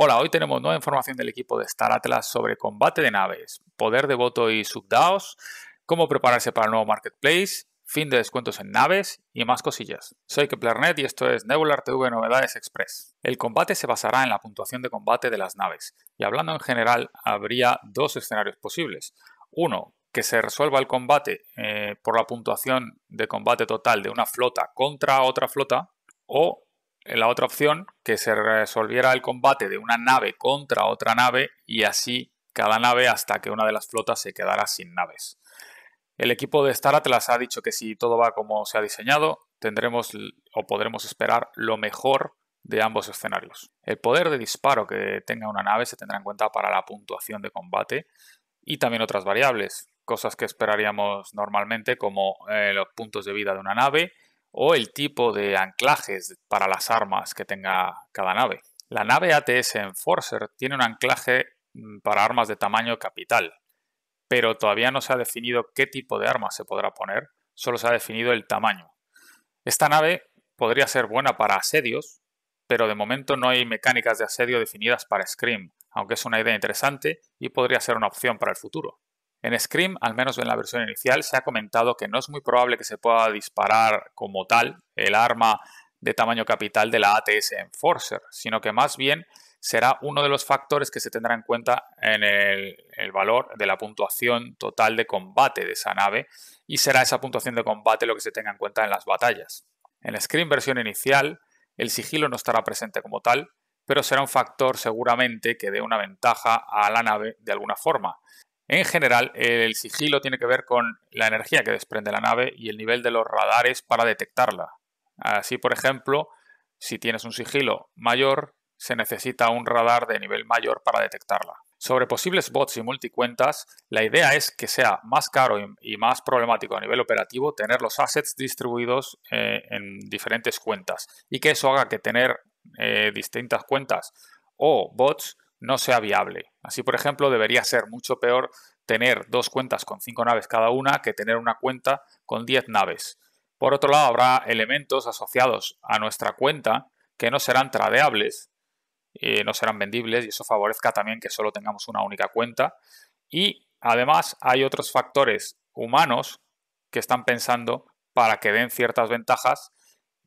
Hola, hoy tenemos nueva información del equipo de Star Atlas sobre combate de naves, poder de voto y subdaos, cómo prepararse para el nuevo marketplace, fin de descuentos en naves y más cosillas. Soy Keplernet y esto es Nebular TV Novedades Express. El combate se basará en la puntuación de combate de las naves, y hablando en general, habría dos escenarios posibles. Uno, que se resuelva el combate eh, por la puntuación de combate total de una flota contra otra flota, o la otra opción, que se resolviera el combate de una nave contra otra nave y así cada nave hasta que una de las flotas se quedara sin naves. El equipo de Star Atlas ha dicho que si todo va como se ha diseñado, tendremos o podremos esperar lo mejor de ambos escenarios. El poder de disparo que tenga una nave se tendrá en cuenta para la puntuación de combate y también otras variables, cosas que esperaríamos normalmente como eh, los puntos de vida de una nave, o el tipo de anclajes para las armas que tenga cada nave. La nave ATS Enforcer tiene un anclaje mm, para armas de tamaño capital, pero todavía no se ha definido qué tipo de armas se podrá poner, solo se ha definido el tamaño. Esta nave podría ser buena para asedios, pero de momento no hay mecánicas de asedio definidas para Scream, aunque es una idea interesante y podría ser una opción para el futuro. En Scream, al menos en la versión inicial, se ha comentado que no es muy probable que se pueda disparar como tal el arma de tamaño capital de la ATS Enforcer, sino que más bien será uno de los factores que se tendrá en cuenta en el, valor de la puntuación total de combate de esa nave y será esa puntuación de combate lo que se tenga en cuenta en las batallas. En Scream versión inicial, el sigilo no estará presente como tal, pero será un factor seguramente que dé una ventaja a la nave de alguna forma. En general, el sigilo tiene que ver con la energía que desprende la nave y el nivel de los radares para detectarla. Así, por ejemplo, si tienes un sigilo mayor, se necesita un radar de nivel mayor para detectarla. Sobre posibles bots y multicuentas, la idea es que sea más caro y más problemático a nivel operativo tener los assets distribuidos eh, en diferentes cuentas y que eso haga que tener eh, distintas cuentas o bots no sea viable. Así, por ejemplo, debería ser mucho peor tener dos cuentas con cinco naves cada una que tener una cuenta con diez naves. Por otro lado, habrá elementos asociados a nuestra cuenta que no serán tradeables, eh, no serán vendibles y eso favorezca también que solo tengamos una única cuenta. Y además hay otros factores humanos que están pensando para que den ciertas ventajas,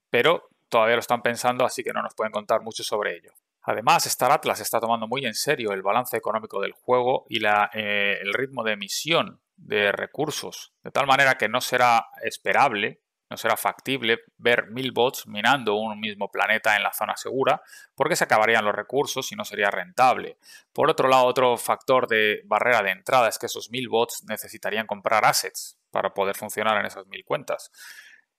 pero todavía lo están pensando, así que no nos pueden contar mucho sobre ello. Además, Star Atlas está tomando muy en serio el balance económico del juego y eh, el ritmo de emisión de recursos, de tal manera que no será esperable, no será factible ver mil bots minando un mismo planeta en la zona segura, porque se acabarían los recursos y no sería rentable. Por otro lado, otro factor de barrera de entrada es que esos mil bots necesitarían comprar assets para poder funcionar en esas mil cuentas.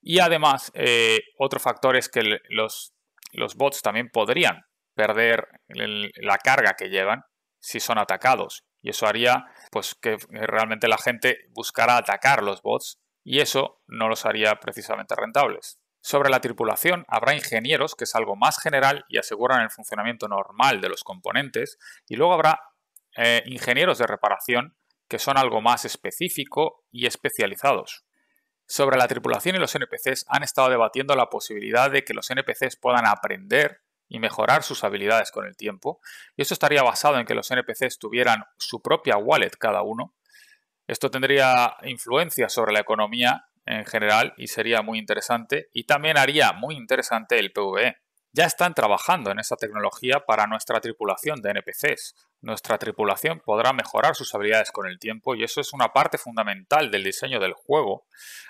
Y además, eh, otro factor es que los, los bots también podrían perder la carga que llevan si son atacados. Y eso haría pues, que realmente la gente buscara atacar los bots y eso no los haría precisamente rentables. Sobre la tripulación habrá ingenieros, que es algo más general y aseguran el funcionamiento normal de los componentes, y luego habrá eh, ingenieros de reparación, que son algo más específico y especializados. Sobre la tripulación y los NPCs han estado debatiendo la posibilidad de que los NPCs puedan aprender y mejorar sus habilidades con el tiempo. Y esto estaría basado en que los NPCs tuvieran su propia wallet cada uno. Esto tendría influencia sobre la economía en general y sería muy interesante. Y también haría muy interesante el PvE. Ya están trabajando en esa tecnología para nuestra tripulación de NPCs, nuestra tripulación podrá mejorar sus habilidades con el tiempo y eso es una parte fundamental del diseño del juego,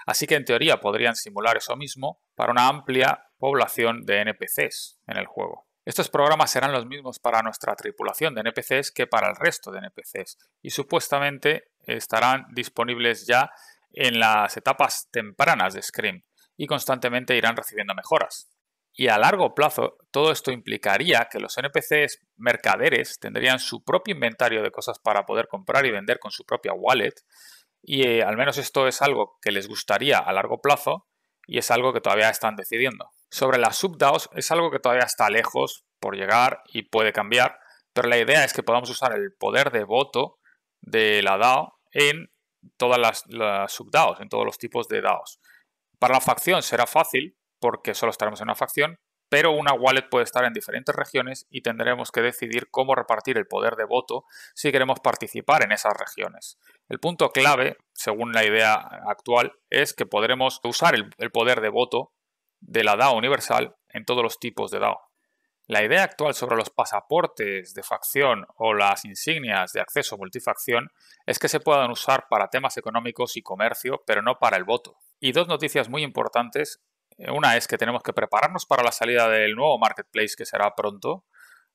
así que en teoría podrían simular eso mismo para una amplia población de NPCs en el juego. Estos programas serán los mismos para nuestra tripulación de NPCs que para el resto de NPCs y supuestamente estarán disponibles ya en las etapas tempranas de Scream y constantemente irán recibiendo mejoras. Y a largo plazo, todo esto implicaría que los NPCs mercaderes tendrían su propio inventario de cosas para poder comprar y vender con su propia wallet. Y eh, al menos esto es algo que les gustaría a largo plazo y es algo que todavía están decidiendo. Sobre las subDAOs es algo que todavía está lejos por llegar y puede cambiar, pero la idea es que podamos usar el poder de voto de la DAO en todas las, las subDAOs, en todos los tipos de DAOs. Para la facción será fácil porque solo estaremos en una facción, pero una wallet puede estar en diferentes regiones y tendremos que decidir cómo repartir el poder de voto si queremos participar en esas regiones. El punto clave, según la idea actual, es que podremos usar el, poder de voto de la DAO universal en todos los tipos de DAO. La idea actual sobre los pasaportes de facción o las insignias de acceso multifacción es que se puedan usar para temas económicos y comercio, pero no para el voto. Y dos noticias muy importantes una es que tenemos que prepararnos para la salida del nuevo marketplace que será pronto,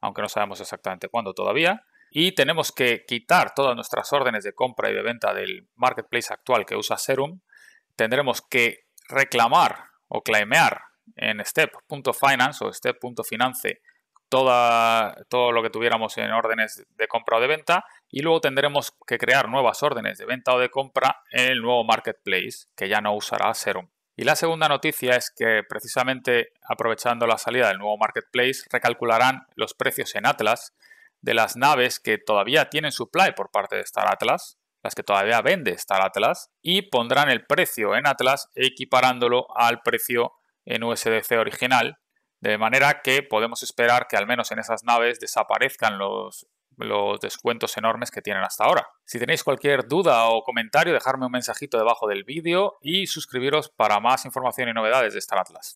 aunque no sabemos exactamente cuándo todavía. Y tenemos que quitar todas nuestras órdenes de compra y de venta del marketplace actual que usa Serum. Tendremos que reclamar o claimear en step.finance o step.finance todo lo que tuviéramos en órdenes de compra o de venta y luego tendremos que crear nuevas órdenes de venta o de compra en el nuevo marketplace que ya no usará Serum. Y la segunda noticia es que precisamente aprovechando la salida del nuevo marketplace, recalcularán los precios en Atlas de las naves que todavía tienen supply por parte de Star Atlas, las que todavía vende Star Atlas, y pondrán el precio en Atlas equiparándolo al precio en USDC original, de manera que podemos esperar que al menos en esas naves desaparezcan los los descuentos enormes que tienen hasta ahora. Si tenéis cualquier duda o comentario, dejadme un mensajito debajo del vídeo y suscribiros para más información y novedades de Star Atlas.